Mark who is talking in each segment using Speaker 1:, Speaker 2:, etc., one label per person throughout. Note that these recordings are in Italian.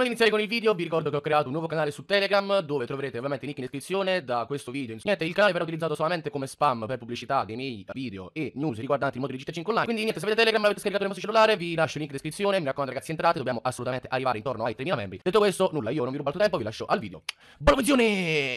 Speaker 1: Prima di iniziare con il video vi ricordo che ho creato un nuovo canale su Telegram dove troverete ovviamente il link in descrizione da questo video. Niente, il canale verrà utilizzato solamente come spam per pubblicità dei miei video e news riguardanti il mondo di GTA 5 online. Quindi niente, se avete Telegram avete scaricato il vostro cellulare, vi lascio il link in descrizione. Mi raccomando ragazzi entrate, dobbiamo assolutamente arrivare intorno ai 3000 membri. Detto questo, nulla, io non vi rubo altro tempo, vi lascio al video. Buona visione!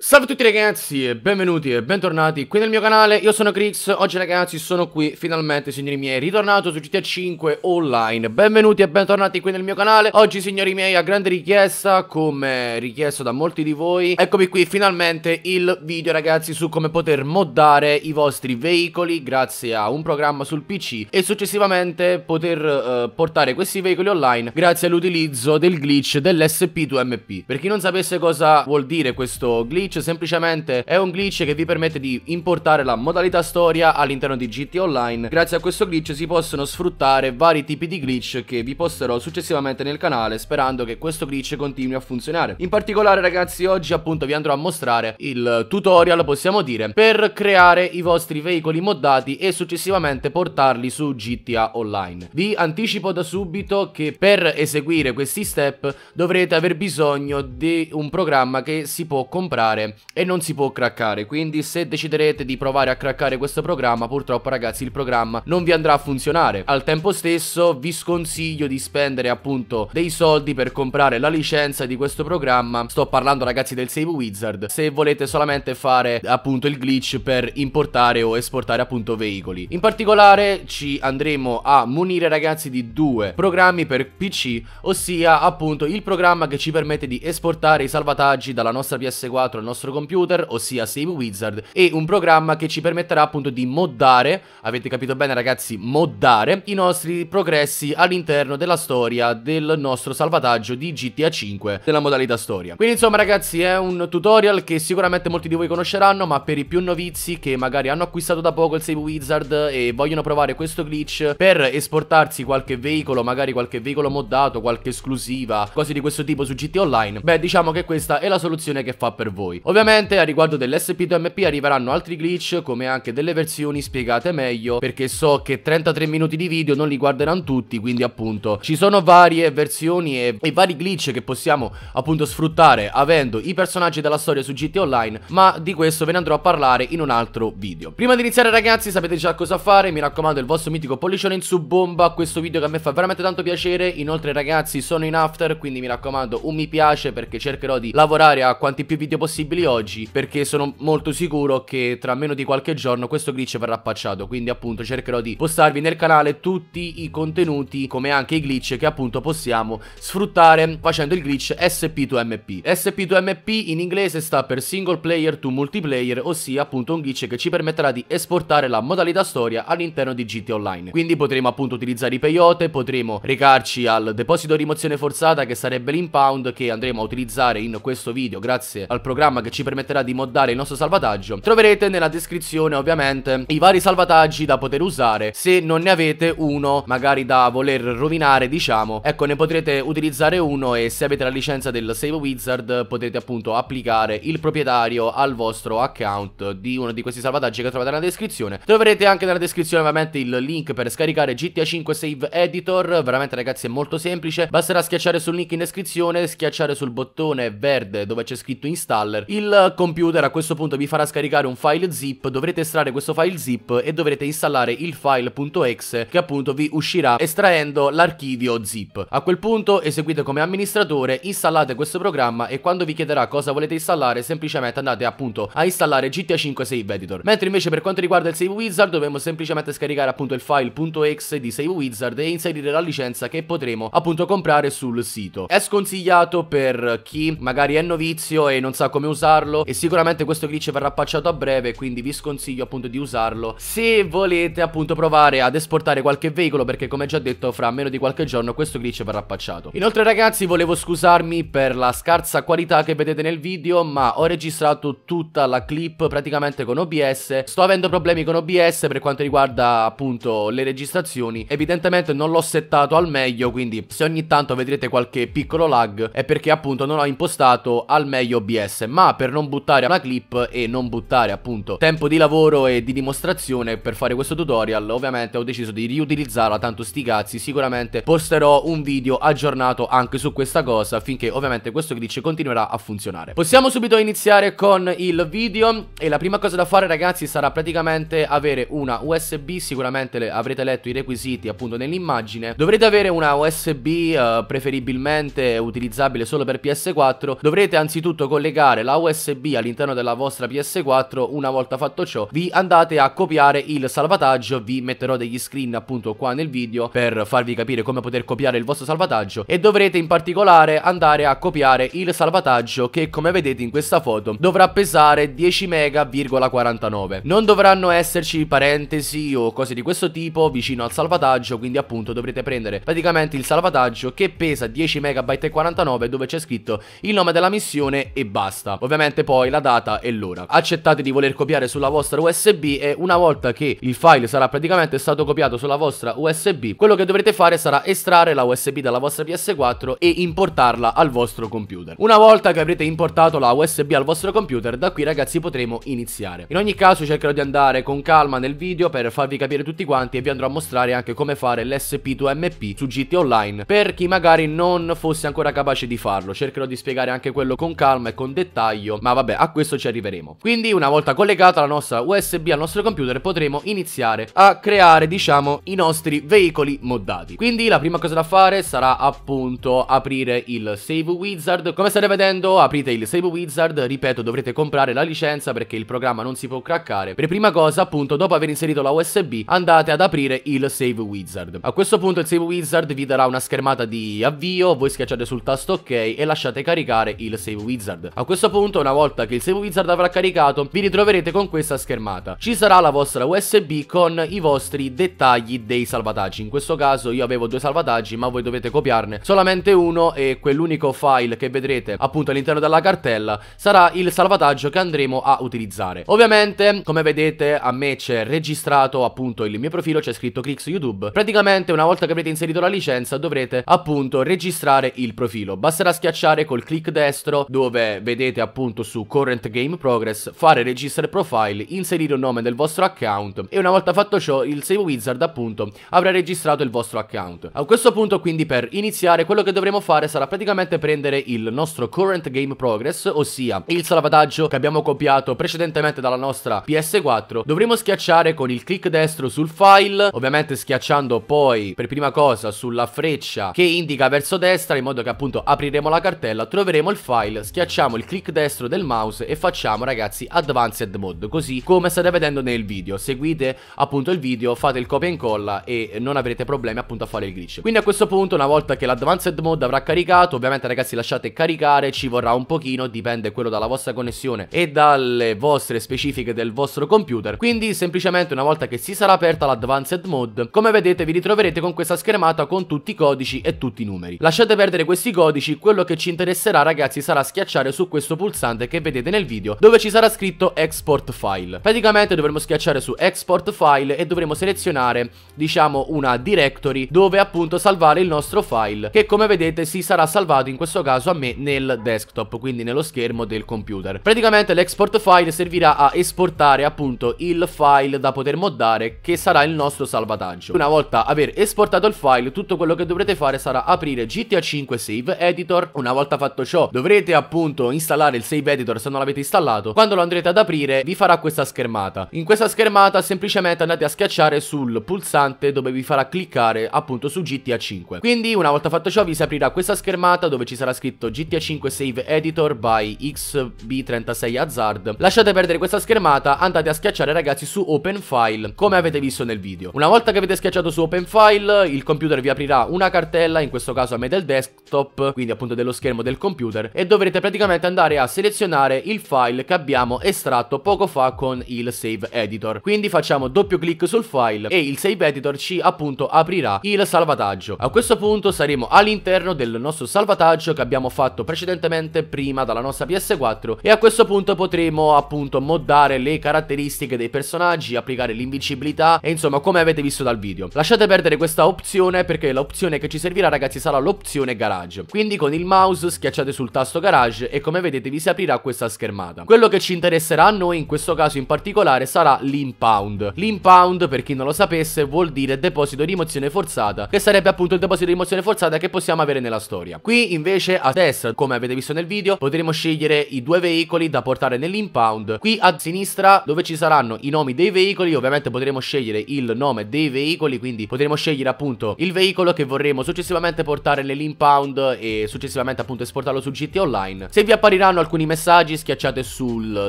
Speaker 1: Salve a tutti ragazzi, benvenuti e bentornati qui nel mio canale, io sono Crix, oggi ragazzi sono qui finalmente signori miei, ritornato su GTA 5 Online, benvenuti e bentornati qui nel mio canale, oggi signori miei a grande richiesta, come richiesto da molti di voi, eccomi qui finalmente il video ragazzi su come poter moddare i vostri veicoli grazie a un programma sul PC e successivamente poter eh, portare questi veicoli online grazie all'utilizzo del glitch dell'SP2MP, per chi non sapesse cosa vuol dire questo glitch, glitch semplicemente è un glitch che vi permette di importare la modalità storia all'interno di GT Online. Grazie a questo glitch si possono sfruttare vari tipi di glitch che vi posterò successivamente nel canale sperando che questo glitch continui a funzionare. In particolare ragazzi oggi appunto vi andrò a mostrare il tutorial possiamo dire per creare i vostri veicoli moddati e successivamente portarli su GTA Online. Vi anticipo da subito che per eseguire questi step dovrete aver bisogno di un programma che si può comprare craccare e non si può craccare, quindi se deciderete di provare a craccare questo programma, purtroppo ragazzi il programma non vi andrà a funzionare. Al tempo stesso vi sconsiglio di spendere appunto dei soldi per comprare la licenza di questo programma, sto parlando ragazzi del Save Wizard, se volete solamente fare appunto il glitch per importare o esportare appunto veicoli. In particolare ci andremo a munire ragazzi di due programmi per PC, ossia appunto il programma che ci permette di esportare i salvataggi dalla nostra PS4 al nostro computer, ossia Save Wizard, e un programma che ci permetterà appunto di moddare, avete capito bene ragazzi, moddare i nostri progressi all'interno della storia del nostro salvataggio di GTA 5 nella modalità storia. Quindi insomma ragazzi è un tutorial che sicuramente molti di voi conosceranno, ma per i più novizi che magari hanno acquistato da poco il Save Wizard e vogliono provare questo glitch per esportarsi qualche veicolo, magari qualche veicolo moddato, qualche esclusiva, cose di questo tipo su GTA Online, beh diciamo che questa è la soluzione che fa per voi voi. Ovviamente a riguardo dell'SP2MP arriveranno altri glitch come anche delle versioni spiegate meglio perché so che 33 minuti di video non li guarderanno tutti quindi appunto ci sono varie versioni e, e vari glitch che possiamo appunto sfruttare avendo i personaggi della storia su GT Online ma di questo ve ne andrò a parlare in un altro video. Prima di iniziare ragazzi sapete già cosa fare mi raccomando il vostro mitico pollicione in su bomba questo video che a me fa veramente tanto piacere inoltre ragazzi sono in after quindi mi raccomando un mi piace perché cercherò di lavorare a quanti più video possibili disponibili oggi perché sono molto sicuro che tra meno di qualche giorno questo glitch verrà patchato, quindi appunto cercherò di postarvi nel canale tutti i contenuti come anche i glitch che appunto possiamo sfruttare facendo il glitch SP2MP. SP2MP in inglese sta per Single Player to Multiplayer, ossia appunto un glitch che ci permetterà di esportare la modalità storia all'interno di GT Online. Quindi potremo appunto utilizzare i peyote, potremo recarci al deposito rimozione forzata che sarebbe l'impound che andremo a utilizzare in questo video grazie al programma programma che ci permetterà di moddare il nostro salvataggio. Troverete nella descrizione ovviamente i vari salvataggi da poter usare. Se non ne avete uno magari da voler rovinare diciamo, ecco ne potrete utilizzare uno e se avete la licenza del Save Wizard potete appunto applicare il proprietario al vostro account di uno di questi salvataggi che trovate nella descrizione. Troverete anche nella descrizione ovviamente il link per scaricare GTA 5 Save Editor, veramente ragazzi è molto semplice, basterà schiacciare sul link in descrizione, schiacciare sul bottone verde dove c'è scritto install installer. Il computer a questo punto vi farà scaricare un file zip, dovrete estrarre questo file zip e dovrete installare il file.exe che appunto vi uscirà estraendo l'archivio zip. A quel punto eseguite come amministratore, installate questo programma e quando vi chiederà cosa volete installare semplicemente andate appunto a installare GTA 5 Save Editor. Mentre invece per quanto riguarda il Save Wizard dovremo semplicemente scaricare appunto il file.exe di Save Wizard e inserire la licenza che potremo appunto comprare sul sito. È sconsigliato per chi magari è novizio e non sa come usarlo e sicuramente questo glitch verrà patchato a breve quindi vi sconsiglio appunto di usarlo se volete appunto provare ad esportare qualche veicolo perché come già detto fra meno di qualche giorno questo glitch verrà patchato. Inoltre ragazzi volevo scusarmi per la scarsa qualità che vedete nel video ma ho registrato tutta la clip praticamente con OBS sto avendo problemi con OBS per quanto riguarda appunto le registrazioni evidentemente non l'ho settato al meglio quindi se ogni tanto vedrete qualche piccolo lag è perché appunto non ho impostato al meglio OBS ma per non buttare una clip e non buttare appunto tempo di lavoro e di dimostrazione per fare questo tutorial ovviamente ho deciso di riutilizzarla tanto sti cazzi sicuramente posterò un video aggiornato anche su questa cosa affinché ovviamente questo glitch continuerà a funzionare possiamo subito iniziare con il video e la prima cosa da fare ragazzi sarà praticamente avere una USB sicuramente avrete letto i requisiti appunto nell'immagine dovrete avere una USB eh, preferibilmente utilizzabile solo per PS4 dovrete anzitutto collegare la USB all'interno della vostra PS4, una volta fatto ciò vi andate a copiare il salvataggio, vi metterò degli screen appunto qua nel video per farvi capire come poter copiare il vostro salvataggio e dovrete in particolare andare a copiare il salvataggio che come vedete in questa foto dovrà pesare 10 mega,49. Non dovranno esserci parentesi o cose di questo tipo vicino al salvataggio, quindi appunto dovrete prendere praticamente il salvataggio che pesa 10 megabyte e 49 dove c'è scritto il nome della missione e basta. Ovviamente poi la data e l'ora. Accettate di voler copiare sulla vostra USB e una volta che il file sarà praticamente stato copiato sulla vostra USB, quello che dovrete fare sarà estrarre la USB dalla vostra PS4 e importarla al vostro computer. Una volta che avrete importato la USB al vostro computer, da qui ragazzi potremo iniziare. In ogni caso cercherò di andare con calma nel video per farvi capire tutti quanti e vi andrò a mostrare anche come fare l'SP2MP su GT Online per chi magari non fosse ancora capace di farlo. Cercherò di spiegare anche quello con calma e con dettaglio dettaglio, ma vabbè, a questo ci arriveremo. Quindi una volta collegata la nostra USB al nostro computer potremo iniziare a creare, diciamo, i nostri veicoli moddati. Quindi la prima cosa da fare sarà appunto aprire il Save Wizard. Come state vedendo, aprite il Save Wizard, ripeto, dovrete comprare la licenza perché il programma non si può craccare. Per prima cosa, appunto, dopo aver inserito la USB, andate ad aprire il Save Wizard. A questo punto il Save Wizard vi darà una schermata di avvio, voi schiacciate sul tasto ok e lasciate caricare il Save Wizard. A questo punto punto, una volta che il Save Wizard avrà caricato, vi ritroverete con questa schermata. Ci sarà la vostra USB con i vostri dettagli dei salvataggi. In questo caso io avevo due salvataggi, ma voi dovete copiarne solamente uno e quell'unico file che vedrete appunto all'interno della cartella sarà il salvataggio che andremo a utilizzare. Ovviamente, come vedete, a me c'è registrato appunto il mio profilo, c'è scritto Clix YouTube. Praticamente una volta che avrete inserito la licenza dovrete appunto registrare il profilo. Basterà schiacciare col clic destro dove vedete appunto appunto su Current Game Progress, fare Register Profile, inserire un nome del vostro account e una volta fatto ciò il Save Wizard appunto avrà registrato il vostro account. A questo punto quindi per iniziare quello che dovremo fare sarà praticamente prendere il nostro Current Game Progress, ossia il salvataggio che abbiamo copiato precedentemente dalla nostra PS4, dovremo schiacciare con il clic destro sul file, ovviamente schiacciando poi per prima cosa sulla freccia che indica verso destra in modo che appunto apriremo la cartella, troveremo il file, schiacciamo il clic destro del mouse e facciamo ragazzi advanced mode così come state vedendo nel video seguite appunto il video fate il copia e incolla e non avrete problemi appunto a fare il glitch quindi a questo punto una volta che l'advanced mode avrà caricato ovviamente ragazzi lasciate caricare ci vorrà un pochino dipende quello dalla vostra connessione e dalle vostre specifiche del vostro computer quindi semplicemente una volta che si sarà aperta l'advanced mode come vedete vi ritroverete con questa schermata con tutti i codici e tutti i numeri lasciate perdere questi codici quello che ci interesserà ragazzi sarà schiacciare su questo pulsante che vedete nel video dove ci sarà scritto export file. Praticamente dovremo schiacciare su export file e dovremo selezionare diciamo una directory dove appunto salvare il nostro file che come vedete si sarà salvato in questo caso a me nel desktop quindi nello schermo del computer. Praticamente l'export file servirà a esportare appunto il file da poter moddare che sarà il nostro salvataggio. Una volta aver esportato il file tutto quello che dovrete fare sarà aprire GTA 5 Save Editor. Una volta fatto ciò dovrete appunto installare installare il save editor se non l'avete installato, quando lo andrete ad aprire vi farà questa schermata. In questa schermata semplicemente andate a schiacciare sul pulsante dove vi farà cliccare appunto su GTA 5. Quindi una volta fatto ciò vi si aprirà questa schermata dove ci sarà scritto GTA 5 Save Editor by XB36 Hazard. Lasciate perdere questa schermata, andate a schiacciare ragazzi su Open File come avete visto nel video. Una volta che avete schiacciato su Open File il computer vi aprirà una cartella, in questo caso a me del desktop, quindi appunto dello schermo del computer e dovrete praticamente andare a selezionare il file che abbiamo estratto poco fa con il Save Editor. Quindi facciamo doppio clic sul file e il Save Editor ci appunto aprirà il salvataggio. A questo punto saremo all'interno del nostro salvataggio che abbiamo fatto precedentemente prima dalla nostra PS4 e a questo punto potremo appunto moddare le caratteristiche dei personaggi, applicare l'invincibilità e insomma come avete visto dal video. Lasciate perdere questa opzione perché l'opzione che ci servirà ragazzi sarà l'opzione garage. Quindi con il mouse schiacciate sul tasto garage e come vedete praticamente vi si aprirà questa schermata. Quello che ci interesserà a noi in questo caso in particolare sarà l'impound. L'impound, per chi non lo sapesse, vuol dire deposito di rimozione forzata, che sarebbe appunto il deposito di rimozione forzata che possiamo avere nella storia. Qui invece a destra, come avete visto nel video, potremo scegliere i due veicoli da portare nell'impound. Qui a sinistra, dove ci saranno i nomi dei veicoli, ovviamente potremo scegliere il nome dei veicoli, quindi potremo scegliere appunto il veicolo che vorremmo successivamente portare nell'impound e successivamente appunto esportarlo su GT Online. Se vi appariranno arriveranno alcuni messaggi schiacciate sul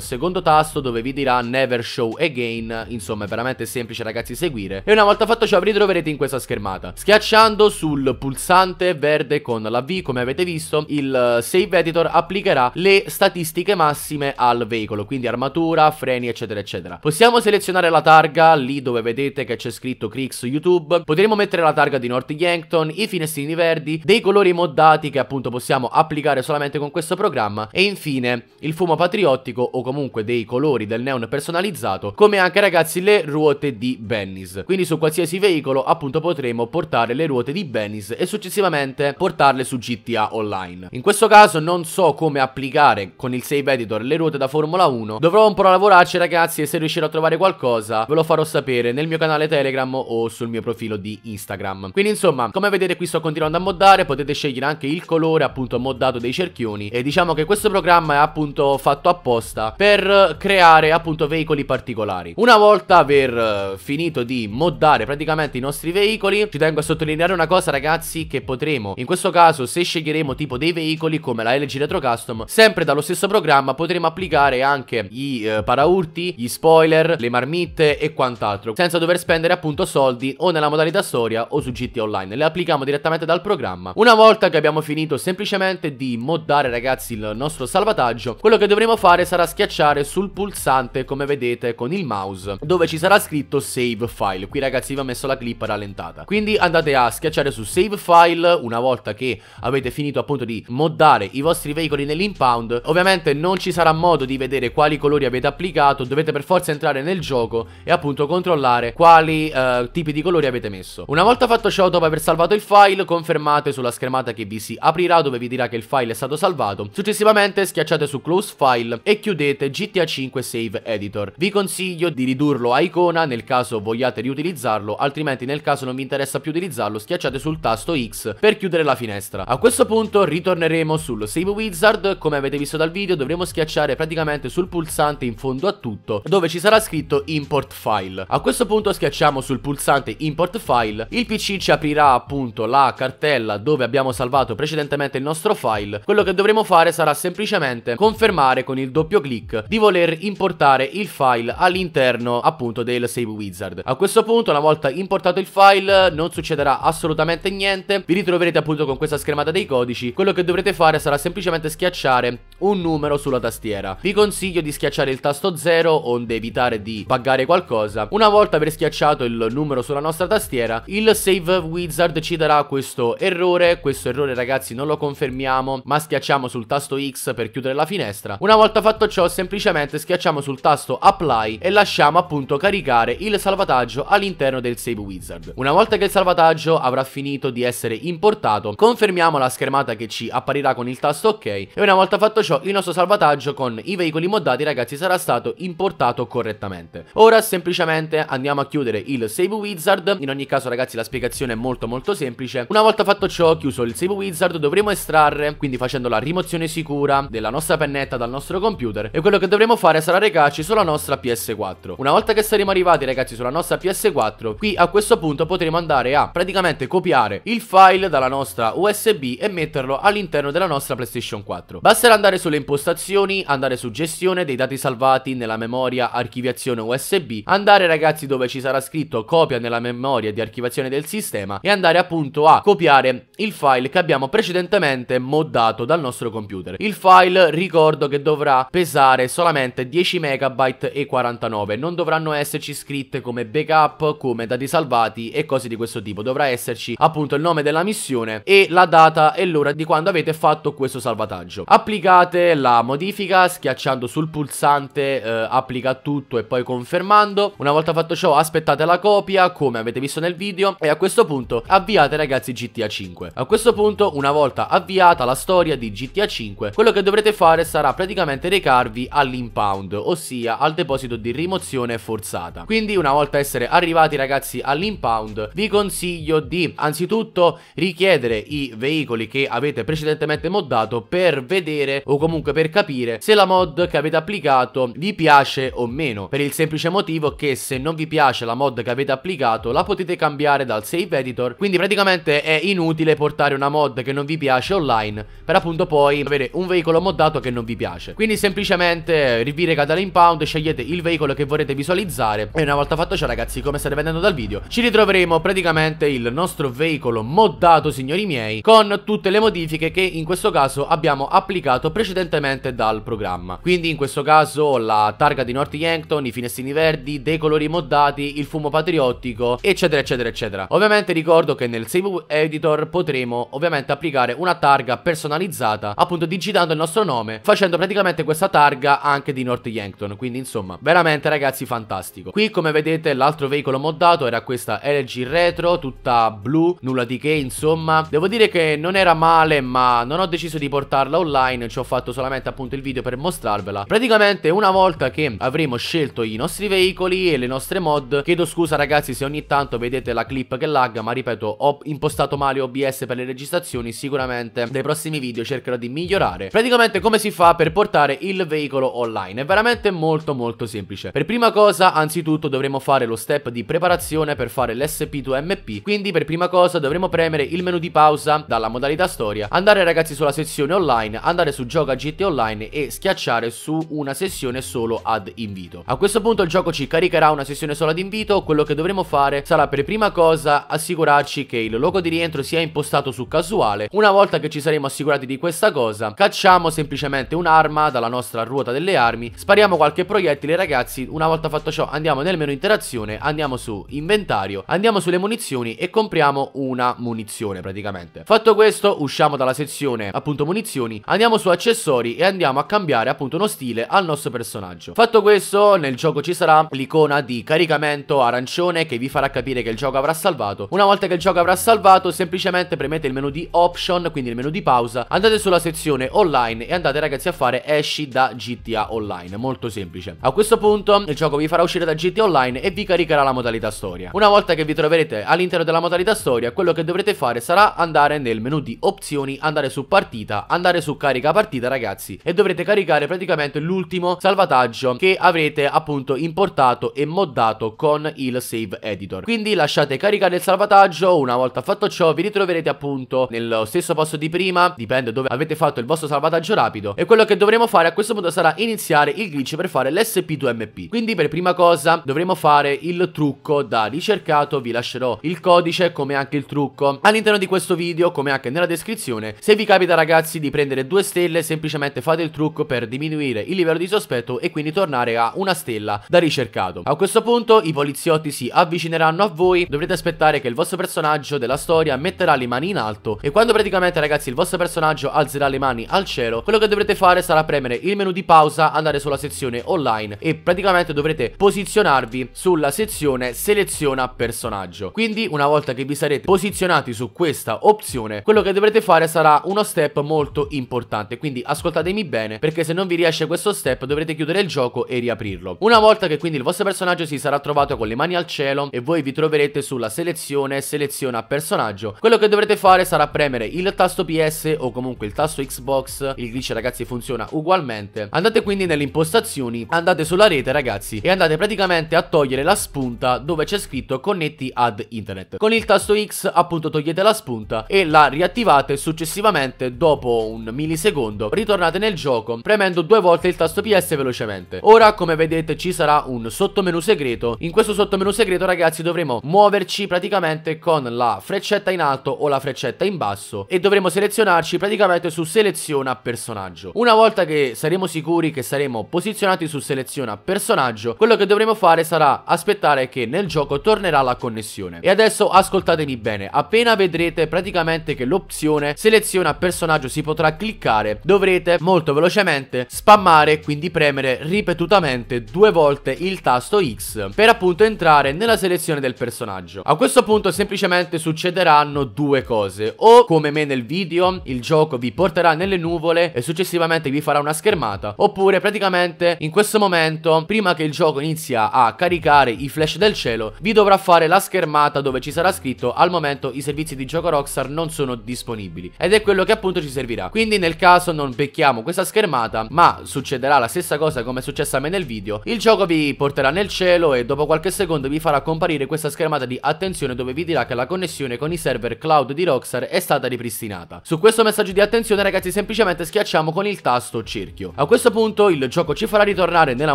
Speaker 1: secondo tasto dove vi dirà never show again, insomma è veramente semplice ragazzi seguire e una volta fatto ciò vi ritroverete in questa schermata. Schiacciando sul pulsante verde con la V come avete visto il save editor applicherà le statistiche massime al veicolo, quindi armatura, freni eccetera eccetera. Possiamo selezionare la targa lì dove vedete che c'è scritto Crix YouTube, Potremmo mettere la targa di North Yankton, i finestrini verdi, dei colori moddati che appunto possiamo applicare solamente con questo programma e infine infine il fumo patriottico o comunque dei colori del neon personalizzato, come anche ragazzi le ruote di Bennis. Quindi su qualsiasi veicolo appunto potremo portare le ruote di Bennis e successivamente portarle su GTA Online. In questo caso non so come applicare con il save editor le ruote da Formula 1, dovrò un po' lavorarci ragazzi e se riuscirò a trovare qualcosa ve lo farò sapere nel mio canale Telegram o sul mio profilo di Instagram. Quindi insomma, come vedete qui sto continuando a moddare, potete scegliere anche il colore appunto moddato dei cerchioni e diciamo che questo programma programma è appunto fatto apposta per creare appunto veicoli particolari. Una volta aver eh, finito di moddare praticamente i nostri veicoli, ci tengo a sottolineare una cosa ragazzi che potremo, in questo caso se sceglieremo tipo dei veicoli come la LG Retro Custom, sempre dallo stesso programma potremo applicare anche i eh, paraurti, gli spoiler, le marmitte e quant'altro, senza dover spendere appunto soldi o nella modalità storia o su GT Online, le applichiamo direttamente dal programma. Una volta che abbiamo finito semplicemente di moddare ragazzi il nostro salvataggio, quello che dovremo fare sarà schiacciare sul pulsante come vedete con il mouse, dove ci sarà scritto save file. Qui ragazzi vi ho messo la clip rallentata. Quindi andate a schiacciare su save file una volta che avete finito appunto di moddare i vostri veicoli nell'impound. Ovviamente non ci sarà modo di vedere quali colori avete applicato, dovete per forza entrare nel gioco e appunto controllare quali eh, tipi di colori avete messo. Una volta fatto ciò, dopo aver salvato il file, confermate sulla schermata che vi si aprirà dove vi dirà che il file è stato salvato. Successivamente volete schiacciate su Close File e chiudete GTA 5 Save Editor. Vi consiglio di ridurlo a icona nel caso vogliate riutilizzarlo, altrimenti nel caso non vi interessa più utilizzarlo schiacciate sul tasto X per chiudere la finestra. A questo punto ritorneremo sul Save Wizard, come avete visto dal video dovremo schiacciare praticamente sul pulsante in fondo a tutto dove ci sarà scritto Import File. A questo punto schiacciamo sul pulsante Import File, il PC ci aprirà appunto la cartella dove abbiamo salvato precedentemente il nostro file. Quello che dovremo fare sarà semplicemente semplicemente confermare con il doppio clic di voler importare il file all'interno appunto del Save Wizard. A questo punto una volta importato il file non succederà assolutamente niente, vi ritroverete appunto con questa schermata dei codici, quello che dovrete fare sarà semplicemente schiacciare un numero sulla tastiera. Vi consiglio di schiacciare il tasto 0 onde evitare di buggare qualcosa. Una volta aver schiacciato il numero sulla nostra tastiera, il save wizard ci darà questo errore. Questo errore ragazzi non lo confermiamo, ma schiacciamo sul tasto X per chiudere la finestra. Una volta fatto ciò, semplicemente schiacciamo sul tasto apply e lasciamo appunto caricare il salvataggio all'interno del save wizard. Una volta che il salvataggio avrà finito di essere importato, confermiamo la schermata che ci apparirà con il tasto ok e una volta fatto ciò ciò il nostro salvataggio con i veicoli moddati ragazzi sarà stato importato correttamente. Ora semplicemente andiamo a chiudere il save wizard, in ogni caso ragazzi la spiegazione è molto molto semplice. Una volta fatto ciò, chiuso il save wizard, dovremo estrarre, quindi facendo la rimozione sicura della nostra pennetta dal nostro computer e quello che dovremo fare sarà recarci sulla nostra PS4. Una volta che saremo arrivati ragazzi sulla nostra PS4, qui a questo punto potremo andare a praticamente copiare il file dalla nostra USB e metterlo all'interno della nostra PlayStation 4. Basterà andare andare sulle impostazioni, andare su gestione dei dati salvati nella memoria archiviazione USB, andare ragazzi dove ci sarà scritto copia nella memoria di archiviazione del sistema e andare appunto a copiare il file che abbiamo precedentemente moddato dal nostro computer. Il file ricordo che dovrà pesare solamente 10 MB e 49, non dovranno esserci scritte come backup, come dati salvati e cose di questo tipo, dovrà esserci appunto il nome della missione e la data e l'ora di quando avete fatto questo salvataggio. Applicate Confermate la modifica schiacciando sul pulsante eh, applica tutto e poi confermando. Una volta fatto ciò aspettate la copia come avete visto nel video e a questo punto avviate ragazzi GTA 5. A questo punto una volta avviata la storia di GTA 5 quello che dovrete fare sarà praticamente recarvi all'impound ossia al deposito di rimozione forzata. Quindi una volta essere arrivati ragazzi all'impound vi consiglio di anzitutto richiedere i veicoli che avete precedentemente moddato per vedere o comunque per capire se la mod che avete applicato vi piace o meno, per il semplice motivo che se non vi piace la mod che avete applicato la potete cambiare dal save editor, quindi praticamente è inutile portare una mod che non vi piace online per appunto poi avere un veicolo moddato che non vi piace. Quindi semplicemente vi regate all'impound, scegliete il veicolo che vorrete visualizzare e una volta fatto ciò ragazzi come state vedendo dal video ci ritroveremo praticamente il nostro veicolo moddato signori miei con tutte le modifiche che in questo caso abbiamo applicato precedentemente precedentemente dal programma. Quindi in questo caso la targa di North Yankton, i finestrini verdi, dei colori moddati, il fumo patriottico, eccetera eccetera eccetera. Ovviamente ricordo che nel Save Editor potremo ovviamente applicare una targa personalizzata, appunto digitando il nostro nome, facendo praticamente questa targa anche di North Yankton. Quindi insomma, veramente ragazzi fantastico. Qui come vedete l'altro veicolo moddato era questa LG Retro, tutta blu, nulla di che insomma. Devo dire che non era male, ma non ho deciso di portarla online, ci ho fatto fatto solamente appunto il video per mostrarvela Praticamente una volta che avremo scelto i nostri veicoli e le nostre mod Chiedo scusa ragazzi se ogni tanto vedete la clip che lagga ma ripeto ho impostato male OBS per le registrazioni Sicuramente nei prossimi video cercherò di migliorare Praticamente come si fa per portare il veicolo online È veramente molto molto semplice Per prima cosa anzitutto dovremo fare lo step di preparazione per fare l'SP2MP Quindi per prima cosa dovremo premere il menu di pausa dalla modalità storia Andare ragazzi sulla sezione online Andare su gioco gioca GT Online e schiacciare su una sessione solo ad invito. A questo punto il gioco ci caricherà una sessione solo ad invito, quello che dovremo fare sarà per prima cosa assicurarci che il luogo di rientro sia impostato su casuale. Una volta che ci saremo assicurati di questa cosa, cacciamo semplicemente un'arma dalla nostra ruota delle armi, spariamo qualche proiettile ragazzi, una volta fatto ciò andiamo nel menu interazione, andiamo su inventario, andiamo sulle munizioni e compriamo una munizione praticamente. Fatto questo usciamo dalla sezione appunto munizioni, andiamo su accessori accessori e andiamo a cambiare appunto uno stile al nostro personaggio. Fatto questo, nel gioco ci sarà l'icona di caricamento arancione che vi farà capire che il gioco avrà salvato. Una volta che il gioco avrà salvato, semplicemente premete il menu di option, quindi il menu di pausa, andate sulla sezione online e andate ragazzi a fare esci da GTA Online, molto semplice. A questo punto il gioco vi farà uscire da GTA Online e vi caricherà la modalità storia. Una volta che vi troverete all'interno della modalità storia, quello che dovrete fare sarà andare nel menu di opzioni, andare su partita, andare su carica partita partita ragazzi e dovrete caricare praticamente l'ultimo salvataggio che avrete appunto importato e moddato con il save editor quindi lasciate caricare il salvataggio una volta fatto ciò vi ritroverete appunto nello stesso posto di prima dipende dove avete fatto il vostro salvataggio rapido e quello che dovremo fare a questo punto sarà iniziare il glitch per fare l'sp2mp quindi per prima cosa dovremo fare il trucco da ricercato vi lascerò il codice come anche il trucco all'interno di questo video come anche nella descrizione se vi capita ragazzi di prendere due stelle semplicemente fate il trucco per diminuire il livello di sospetto e quindi tornare a una stella da ricercato. A questo punto i poliziotti si avvicineranno a voi, dovrete aspettare che il vostro personaggio della storia metterà le mani in alto e quando praticamente ragazzi il vostro personaggio alzerà le mani al cielo, quello che dovrete fare sarà premere il menu di pausa, andare sulla sezione online e praticamente dovrete posizionarvi sulla sezione seleziona personaggio. Quindi una volta che vi sarete posizionati su questa opzione, quello che dovrete fare sarà uno step molto importante, quindi quindi ascoltatemi bene perché se non vi riesce questo step dovrete chiudere il gioco e riaprirlo. Una volta che quindi il vostro personaggio si sarà trovato con le mani al cielo e voi vi troverete sulla selezione seleziona personaggio, quello che dovrete fare sarà premere il tasto PS o comunque il tasto Xbox, il glitch ragazzi funziona ugualmente. Andate quindi nelle impostazioni, andate sulla rete ragazzi e andate praticamente a togliere la spunta dove c'è scritto connetti ad internet. Con il tasto X appunto togliete la spunta e la riattivate successivamente dopo un millisecondo Ritornate nel gioco premendo due volte il tasto PS velocemente. Ora come vedete ci sarà un sottomenu segreto. In questo sottomenu segreto ragazzi dovremo muoverci praticamente con la freccetta in alto o la freccetta in basso e dovremo selezionarci praticamente su seleziona personaggio. Una volta che saremo sicuri che saremo posizionati su seleziona personaggio, quello che dovremo fare sarà aspettare che nel gioco tornerà la connessione. E adesso ascoltatemi bene, appena vedrete praticamente che l'opzione seleziona personaggio si potrà cliccare dove dovrete molto velocemente spammare, quindi premere ripetutamente due volte il tasto X per appunto entrare nella selezione del personaggio. A questo punto semplicemente succederanno due cose, o come me nel video il gioco vi porterà nelle nuvole e successivamente vi farà una schermata, oppure praticamente in questo momento, prima che il gioco inizia a caricare i flash del cielo, vi dovrà fare la schermata dove ci sarà scritto al momento i servizi di gioco Rockstar non sono disponibili ed è quello che appunto ci servirà. Quindi nel caso non non becchiamo questa schermata ma succederà la stessa cosa come è successa a me nel video il gioco vi porterà nel cielo e dopo qualche secondo vi farà comparire questa schermata di attenzione dove vi dirà che la connessione con i server cloud di Rockstar è stata ripristinata su questo messaggio di attenzione ragazzi semplicemente schiacciamo con il tasto cerchio a questo punto il gioco ci farà ritornare nella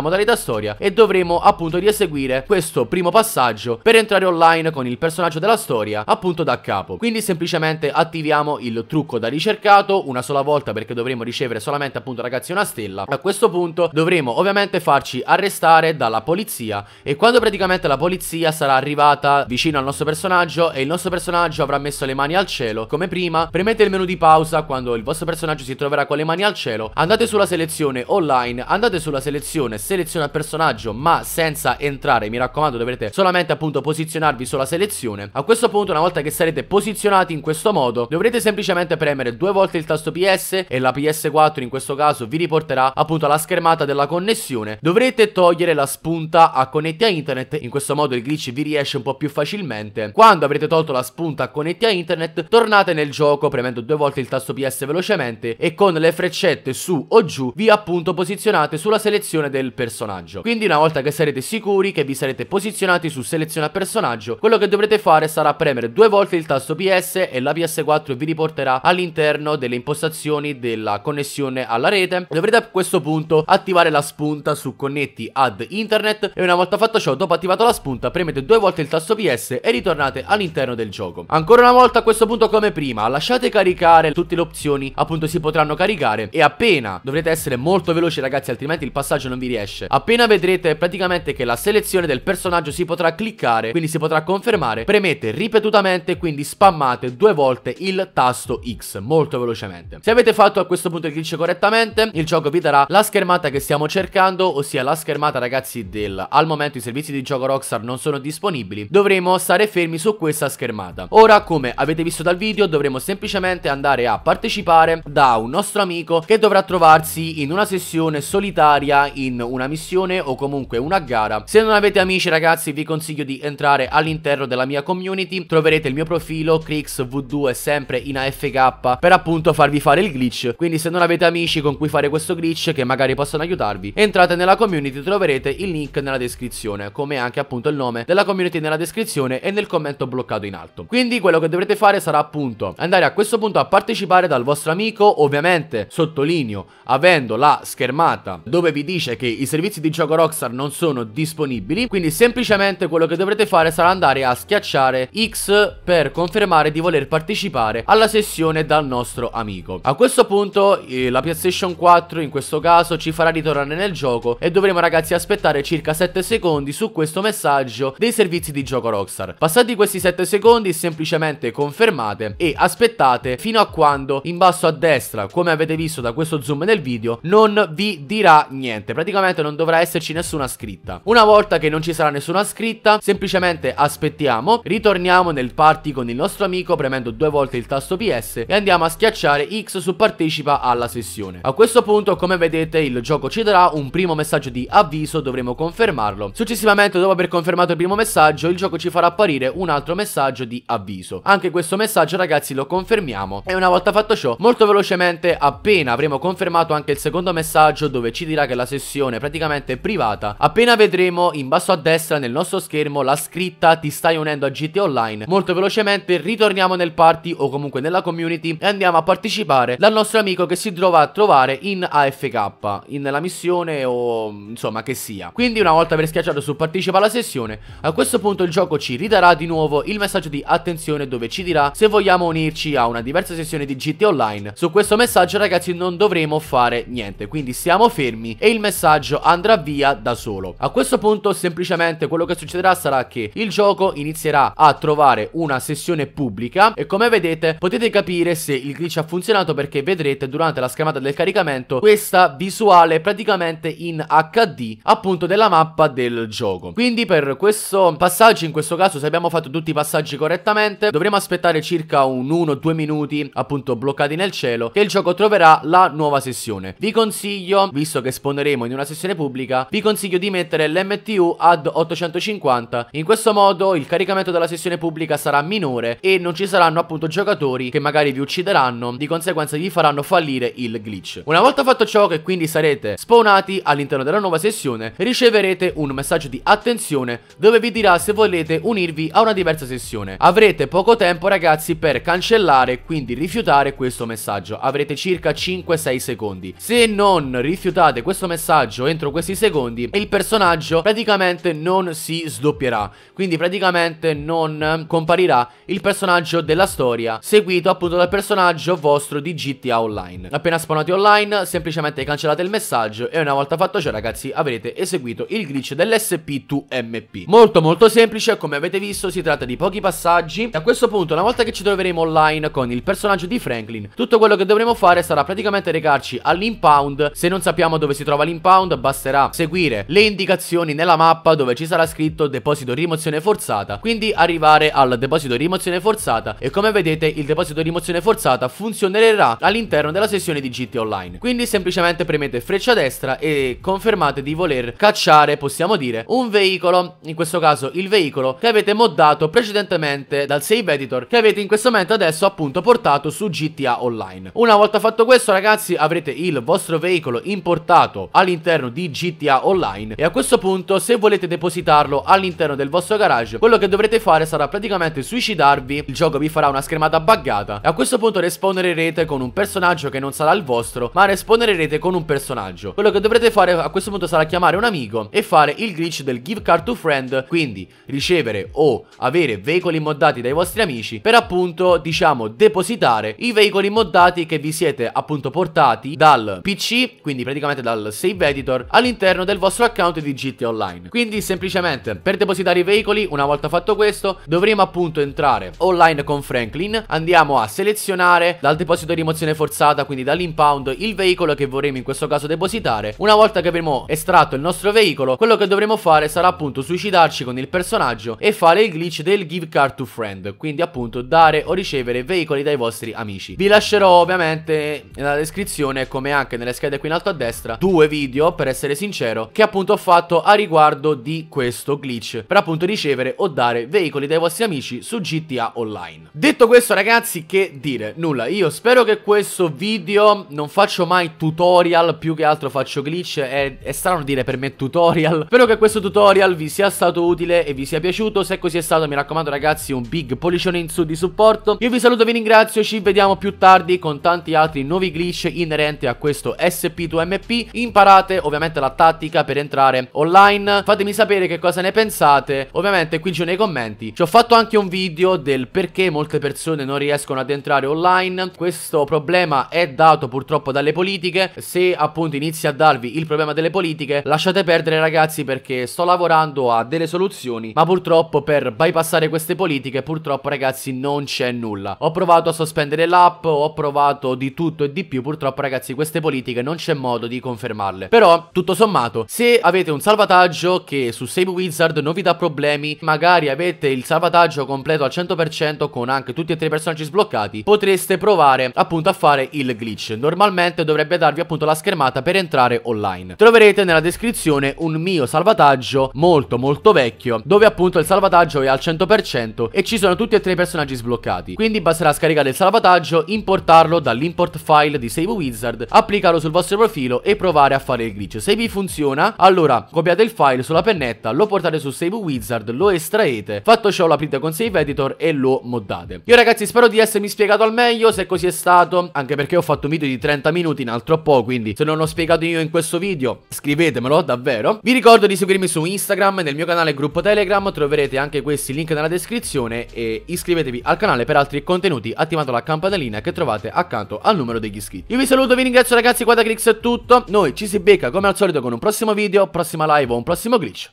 Speaker 1: modalità storia e dovremo appunto rieseguire questo primo passaggio per entrare online con il personaggio della storia appunto da capo quindi semplicemente attiviamo il trucco da ricercato una sola volta perché dovremo dovremo ricevere solamente appunto ragazzi una stella A questo punto dovremo ovviamente farci arrestare dalla polizia E quando praticamente la polizia sarà arrivata vicino al nostro personaggio E il nostro personaggio avrà messo le mani al cielo Come prima premete il menu di pausa quando il vostro personaggio si troverà con le mani al cielo Andate sulla selezione online Andate sulla selezione seleziona personaggio ma senza entrare Mi raccomando dovrete solamente appunto posizionarvi sulla selezione A questo punto una volta che sarete posizionati in questo modo Dovrete semplicemente premere due volte il tasto PS e la PS PS4 in questo caso vi riporterà appunto alla schermata della connessione dovrete togliere la spunta a connetti a internet in questo modo il glitch vi riesce un po' più facilmente quando avrete tolto la spunta a connetti a internet tornate nel gioco premendo due volte il tasto PS velocemente e con le freccette su o giù vi appunto posizionate sulla selezione del personaggio quindi una volta che sarete sicuri che vi sarete posizionati su seleziona personaggio quello che dovrete fare sarà premere due volte il tasto PS e la PS4 vi riporterà all'interno delle impostazioni della la connessione alla rete dovrete a questo punto attivare la spunta su connetti ad internet e una volta fatto ciò dopo attivato la spunta premete due volte il tasto PS e ritornate all'interno del gioco ancora una volta a questo punto come prima lasciate caricare tutte le opzioni appunto si potranno caricare e appena dovrete essere molto veloci ragazzi altrimenti il passaggio non vi riesce appena vedrete praticamente che la selezione del personaggio si potrà cliccare quindi si potrà confermare premete ripetutamente quindi spammate due volte il tasto X molto velocemente se avete fatto a questo questo punto il glitch correttamente il gioco vi darà la schermata che stiamo cercando ossia la schermata ragazzi del al momento i servizi di gioco Rockstar non sono disponibili dovremo stare fermi su questa schermata ora come avete visto dal video dovremo semplicemente andare a partecipare da un nostro amico che dovrà trovarsi in una sessione solitaria in una missione o comunque una gara se non avete amici ragazzi vi consiglio di entrare all'interno della mia community troverete il mio profilo crixv2 sempre in afk per appunto farvi fare il glitch quindi quindi se non avete amici con cui fare questo glitch che magari possano aiutarvi, entrate nella community, troverete il link nella descrizione, come anche appunto il nome della community nella descrizione e nel commento bloccato in alto. Quindi quello che dovrete fare sarà appunto andare a questo punto a partecipare dal vostro amico, ovviamente sottolineo, avendo la schermata dove vi dice che i servizi di gioco Rockstar non sono disponibili, quindi semplicemente quello che dovrete fare sarà andare a schiacciare X per confermare di voler partecipare alla sessione dal nostro amico. A questo punto la PlayStation 4 in questo caso ci farà ritornare nel gioco e dovremo ragazzi aspettare circa 7 secondi su questo messaggio dei servizi di gioco Rockstar. Passati questi 7 secondi semplicemente confermate e aspettate fino a quando in basso a destra come avete visto da questo zoom del video non vi dirà niente, praticamente non dovrà esserci nessuna scritta. Una volta che non ci sarà nessuna scritta semplicemente aspettiamo, ritorniamo nel party con il nostro amico premendo due volte il tasto PS e andiamo a schiacciare X su partecipa alla sessione. A questo punto, come vedete, il gioco ci darà un primo messaggio di avviso, dovremo confermarlo. Successivamente, dopo aver confermato il primo messaggio, il gioco ci farà apparire un altro messaggio di avviso. Anche questo messaggio, ragazzi, lo confermiamo. E una volta fatto ciò, molto velocemente, appena avremo confermato anche il secondo messaggio, dove ci dirà che la sessione è praticamente privata, appena vedremo in basso a destra nel nostro schermo la scritta ti stai unendo a GT Online, molto velocemente ritorniamo nel party o comunque nella community e andiamo a partecipare dal nostro amico quello che si trova a trovare in AFK, nella missione o insomma che sia. Quindi una volta aver schiacciato su partecipa alla sessione, a questo punto il gioco ci ridarà di nuovo il messaggio di attenzione dove ci dirà se vogliamo unirci a una diversa sessione di GT Online. Su questo messaggio ragazzi non dovremo fare niente, quindi siamo fermi e il messaggio andrà via da solo. A questo punto semplicemente quello che succederà sarà che il gioco inizierà a trovare una sessione pubblica e come vedete potete capire se il glitch ha funzionato perché vedrete praticamente durante la schermata del caricamento questa visuale praticamente in HD appunto della mappa del gioco. Quindi per questo passaggio in questo caso se abbiamo fatto tutti i passaggi correttamente dovremo aspettare circa un 1-2 minuti appunto bloccati nel cielo che il gioco troverà la nuova sessione. Vi consiglio, visto che spawneremo in una sessione pubblica, vi consiglio di mettere l'MTU ad 850. In questo modo il caricamento della sessione pubblica sarà minore e non ci saranno appunto giocatori che magari vi uccideranno, di conseguenza vi faranno fare fallire il glitch. Una volta fatto ciò che quindi sarete spawnati all'interno della nuova sessione, riceverete un messaggio di attenzione dove vi dirà se volete unirvi a una diversa sessione. Avrete poco tempo ragazzi per cancellare, quindi rifiutare questo messaggio. Avrete circa 5-6 secondi. Se non rifiutate questo messaggio entro questi secondi, il personaggio praticamente non si sdoppierà. Quindi praticamente non comparirà il personaggio della storia, seguito appunto dal personaggio vostro di GTA Online online. Appena spawnati online, semplicemente cancellate il messaggio e una volta fatto ciò ragazzi avrete eseguito il glitch dell'SP2MP. Molto molto semplice, come avete visto si tratta di pochi passaggi. A questo punto, una volta che ci troveremo online con il personaggio di Franklin, tutto quello che dovremo fare sarà praticamente recarci all'impound. Se non sappiamo dove si trova l'impound, basterà seguire le indicazioni nella mappa dove ci sarà scritto deposito rimozione forzata. Quindi arrivare al deposito rimozione forzata e come vedete il deposito rimozione forzata funzionerà all'interno della sessione di GT Online. Quindi semplicemente premete freccia destra e confermate di voler cacciare, possiamo dire, un veicolo, in questo caso il veicolo che avete moddato precedentemente dal save editor che avete in questo momento adesso appunto portato su GTA Online. Una volta fatto questo ragazzi avrete il vostro veicolo importato all'interno di GTA Online e a questo punto se volete depositarlo all'interno del vostro garage quello che dovrete fare sarà praticamente suicidarvi, il gioco vi farà una schermata buggata e a questo punto risponderete con un personaggio personaggio che non sarà il vostro, ma respawnerete con un personaggio. Quello che dovrete fare a questo punto sarà chiamare un amico e fare il glitch del give card to friend, quindi ricevere o avere veicoli moddati dai vostri amici per appunto, diciamo, depositare i veicoli moddati che vi siete appunto portati dal PC, quindi praticamente dal save editor, all'interno del vostro account di GTA Online. Quindi semplicemente per depositare i veicoli, una volta fatto questo, dovremo appunto entrare online con Franklin, andiamo a selezionare dal deposito di rimozione forzata caricata quindi dall'impound il veicolo che vorremmo in questo caso depositare una volta che avremo estratto il nostro veicolo quello che dovremo fare sarà appunto suicidarci con il personaggio e fare il glitch del give car to friend quindi appunto dare o ricevere veicoli dai vostri amici vi lascerò ovviamente nella descrizione come anche nelle schede qui in alto a destra due video per essere sincero che appunto ho fatto a riguardo di questo glitch per appunto ricevere o dare veicoli dai vostri amici su GTA Online detto questo ragazzi che dire nulla io spero che questo video video non faccio mai tutorial, più che altro faccio glitch, è, è, strano dire per me tutorial. Spero che questo tutorial vi sia stato utile e vi sia piaciuto, se così è stato mi raccomando ragazzi un big pollicione in su di supporto. Io vi saluto, e vi ringrazio, ci vediamo più tardi con tanti altri nuovi glitch inerenti a questo SP2MP. Imparate ovviamente la tattica per entrare online, fatemi sapere che cosa ne pensate, ovviamente qui giù nei commenti. Ci ho fatto anche un video del perché molte persone non riescono ad entrare online, questo problema è è dato purtroppo dalle politiche se appunto inizia a darvi il problema delle politiche lasciate perdere ragazzi perché sto lavorando a delle soluzioni ma purtroppo per bypassare queste politiche purtroppo ragazzi non c'è nulla ho provato a sospendere l'app ho provato di tutto e di più purtroppo ragazzi queste politiche non c'è modo di confermarle però tutto sommato se avete un salvataggio che su Save Wizard non vi dà problemi magari avete il salvataggio completo al 100% con anche tutti e tre i personaggi sbloccati potreste provare appunto a fare il il glitch. Normalmente dovrebbe darvi appunto la schermata per entrare online. Troverete nella descrizione un mio salvataggio molto molto vecchio, dove appunto il salvataggio è al 100% e ci sono tutti e tre i personaggi sbloccati. Quindi basterà scaricare il salvataggio, importarlo dall'import file di Save Wizard, applicarlo sul vostro profilo e provare a fare il glitch. Se vi funziona, allora copiate il file sulla pennetta, lo portate su Save Wizard, lo estraete, fatto ciò lo aprite con Save Editor e lo moddate. Io ragazzi spero di essermi spiegato al meglio, se così è stato, anche per perché ho fatto un video di 30 minuti in altro po', quindi se non ho spiegato io in questo video, scrivetemelo davvero. Vi ricordo di seguirmi su Instagram, nel mio canale gruppo Telegram, troverete anche questi link nella descrizione e iscrivetevi al canale per altri contenuti attivando la campanellina che trovate accanto al numero degli iscritti. Io vi saluto, vi ringrazio ragazzi, qua da Crix è tutto, noi ci si becca come al solito con un prossimo video, prossima live o un prossimo glitch.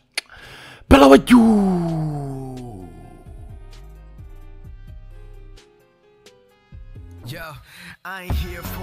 Speaker 1: Bella voglio! Yeah. I ain't here for